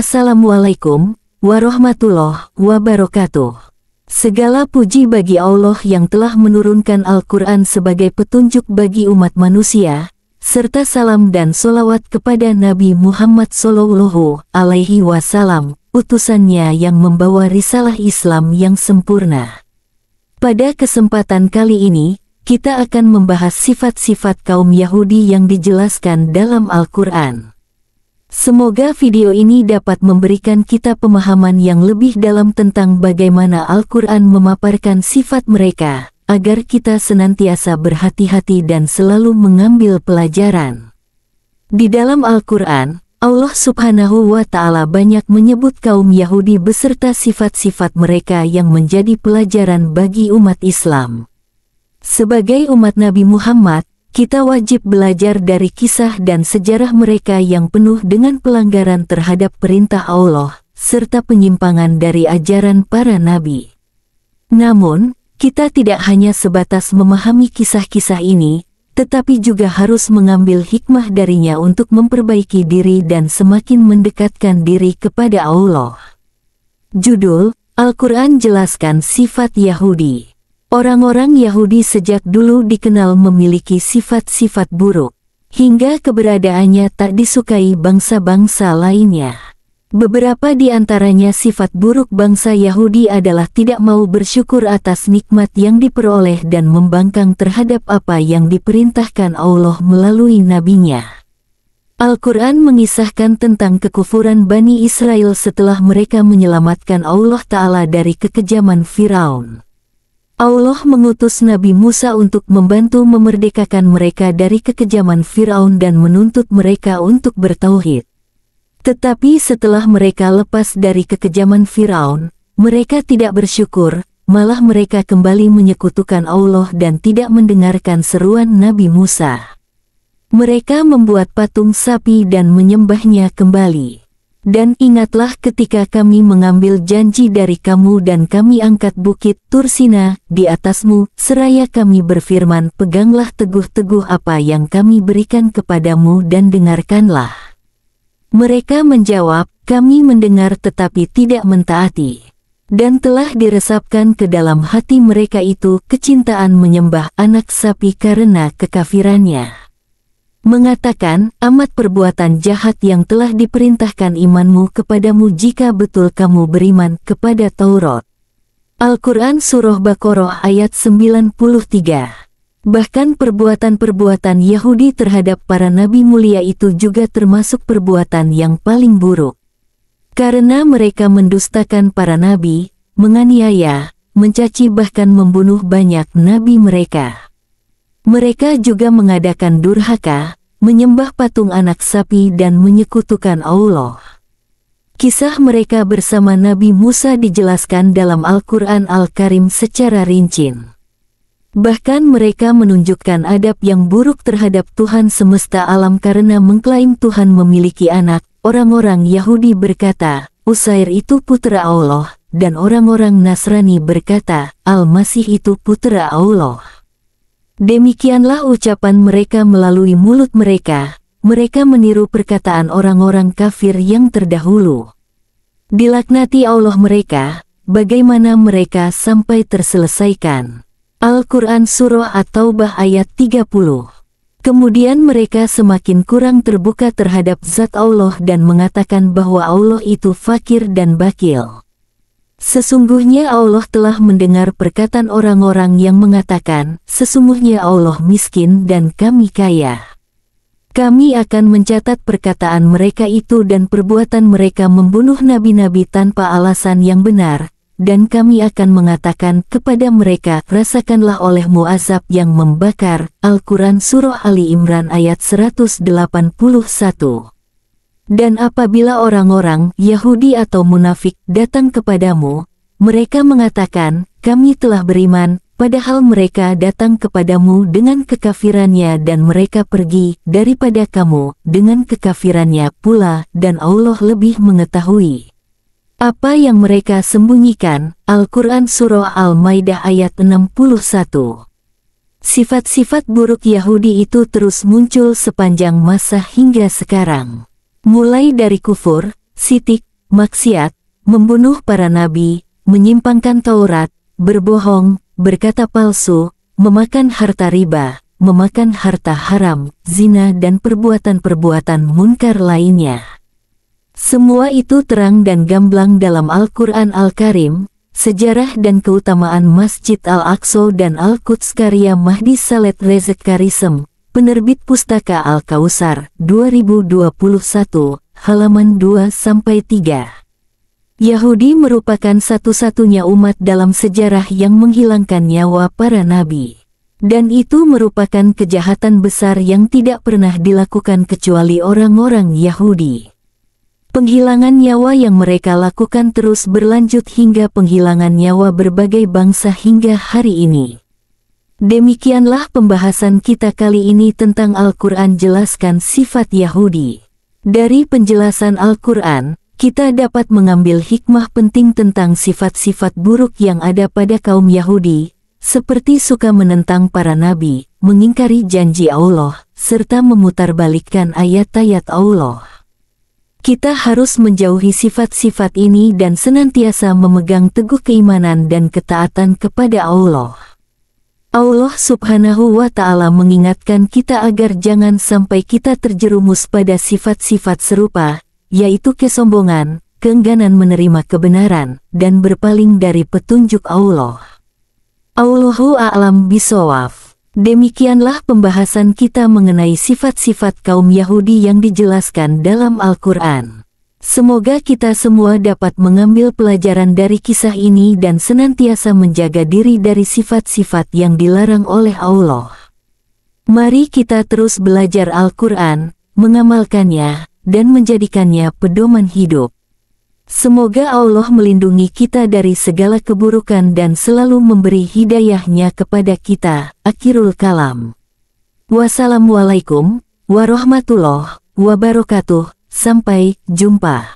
Assalamualaikum warahmatullahi wabarakatuh. Segala puji bagi Allah yang telah menurunkan Al-Quran sebagai petunjuk bagi umat manusia, serta salam dan solawat kepada Nabi Muhammad Sallallahu Alaihi Wasallam, utusannya yang membawa risalah Islam yang sempurna. Pada kesempatan kali ini, kita akan membahas sifat-sifat kaum Yahudi yang dijelaskan dalam Al-Quran. Semoga video ini dapat memberikan kita pemahaman yang lebih dalam tentang bagaimana Al-Quran memaparkan sifat mereka, agar kita senantiasa berhati-hati dan selalu mengambil pelajaran. Di dalam Al-Quran, Allah subhanahu wa ta'ala banyak menyebut kaum Yahudi beserta sifat-sifat mereka yang menjadi pelajaran bagi umat Islam. Sebagai umat Nabi Muhammad, kita wajib belajar dari kisah dan sejarah mereka yang penuh dengan pelanggaran terhadap perintah Allah, serta penyimpangan dari ajaran para nabi. Namun, kita tidak hanya sebatas memahami kisah-kisah ini, tetapi juga harus mengambil hikmah darinya untuk memperbaiki diri dan semakin mendekatkan diri kepada Allah. Judul, Al-Quran jelaskan sifat Yahudi. Orang-orang Yahudi sejak dulu dikenal memiliki sifat-sifat buruk, hingga keberadaannya tak disukai bangsa-bangsa lainnya. Beberapa di antaranya sifat buruk bangsa Yahudi adalah tidak mau bersyukur atas nikmat yang diperoleh dan membangkang terhadap apa yang diperintahkan Allah melalui nabinya. Al-Quran mengisahkan tentang kekufuran Bani Israel setelah mereka menyelamatkan Allah Ta'ala dari kekejaman Firaun. Allah mengutus Nabi Musa untuk membantu memerdekakan mereka dari kekejaman Firaun dan menuntut mereka untuk bertauhid. Tetapi setelah mereka lepas dari kekejaman Firaun, mereka tidak bersyukur, malah mereka kembali menyekutukan Allah dan tidak mendengarkan seruan Nabi Musa. Mereka membuat patung sapi dan menyembahnya kembali. Dan ingatlah ketika kami mengambil janji dari kamu dan kami angkat bukit Tursina di atasmu, seraya kami berfirman peganglah teguh-teguh apa yang kami berikan kepadamu dan dengarkanlah. Mereka menjawab, kami mendengar tetapi tidak mentaati. Dan telah diresapkan ke dalam hati mereka itu kecintaan menyembah anak sapi karena kekafirannya mengatakan, amat perbuatan jahat yang telah diperintahkan imanmu kepadamu jika betul kamu beriman kepada Taurat. Al-Quran Surah Baqarah ayat 93 Bahkan perbuatan-perbuatan Yahudi terhadap para nabi mulia itu juga termasuk perbuatan yang paling buruk. Karena mereka mendustakan para nabi, menganiaya, mencaci bahkan membunuh banyak nabi mereka. Mereka juga mengadakan durhaka, menyembah patung anak sapi dan menyekutukan Allah. Kisah mereka bersama Nabi Musa dijelaskan dalam Al-Quran Al-Karim secara rinci. Bahkan mereka menunjukkan adab yang buruk terhadap Tuhan semesta alam karena mengklaim Tuhan memiliki anak. Orang-orang Yahudi berkata, Usair itu putra Allah, dan orang-orang Nasrani berkata, Al-Masih itu putra Allah. Demikianlah ucapan mereka melalui mulut mereka, mereka meniru perkataan orang-orang kafir yang terdahulu. Dilaknati Allah mereka, bagaimana mereka sampai terselesaikan. Al-Quran Surah At-Taubah ayat 30 Kemudian mereka semakin kurang terbuka terhadap zat Allah dan mengatakan bahwa Allah itu fakir dan bakil. Sesungguhnya Allah telah mendengar perkataan orang-orang yang mengatakan, sesungguhnya Allah miskin dan kami kaya. Kami akan mencatat perkataan mereka itu dan perbuatan mereka membunuh nabi-nabi tanpa alasan yang benar, dan kami akan mengatakan kepada mereka, rasakanlah olehmu azab yang membakar. Al-Quran Surah Ali Imran ayat 181 dan apabila orang-orang Yahudi atau munafik datang kepadamu, mereka mengatakan, kami telah beriman, padahal mereka datang kepadamu dengan kekafirannya dan mereka pergi daripada kamu dengan kekafirannya pula dan Allah lebih mengetahui. Apa yang mereka sembunyikan, Al-Quran Surah Al-Maidah ayat 61. Sifat-sifat buruk Yahudi itu terus muncul sepanjang masa hingga sekarang mulai dari kufur, sitik, maksiat, membunuh para nabi, menyimpangkan Taurat, berbohong, berkata palsu, memakan harta riba, memakan harta haram, zina dan perbuatan-perbuatan munkar lainnya. Semua itu terang dan gamblang dalam Al-Quran Al-Karim, sejarah dan keutamaan Masjid Al-Aqsa dan Al-Quds karya Mahdi Saleh Rezek Penerbit Pustaka Al-Kausar 2021, halaman 2-3. Yahudi merupakan satu-satunya umat dalam sejarah yang menghilangkan nyawa para nabi. Dan itu merupakan kejahatan besar yang tidak pernah dilakukan kecuali orang-orang Yahudi. Penghilangan nyawa yang mereka lakukan terus berlanjut hingga penghilangan nyawa berbagai bangsa hingga hari ini. Demikianlah pembahasan kita kali ini tentang Al-Quran jelaskan sifat Yahudi. Dari penjelasan Al-Quran, kita dapat mengambil hikmah penting tentang sifat-sifat buruk yang ada pada kaum Yahudi, seperti suka menentang para nabi, mengingkari janji Allah, serta memutarbalikkan ayat-ayat Allah. Kita harus menjauhi sifat-sifat ini dan senantiasa memegang teguh keimanan dan ketaatan kepada Allah. Allah subhanahu wa ta'ala mengingatkan kita agar jangan sampai kita terjerumus pada sifat-sifat serupa, yaitu kesombongan, keengganan menerima kebenaran, dan berpaling dari petunjuk Allah. Allahu a'lam bisawaf. Demikianlah pembahasan kita mengenai sifat-sifat kaum Yahudi yang dijelaskan dalam Al-Quran. Semoga kita semua dapat mengambil pelajaran dari kisah ini dan senantiasa menjaga diri dari sifat-sifat yang dilarang oleh Allah. Mari kita terus belajar Al-Quran, mengamalkannya, dan menjadikannya pedoman hidup. Semoga Allah melindungi kita dari segala keburukan dan selalu memberi hidayahnya kepada kita. Akhirul kalam. Wassalamualaikum warahmatullahi wabarakatuh. Sampai jumpa.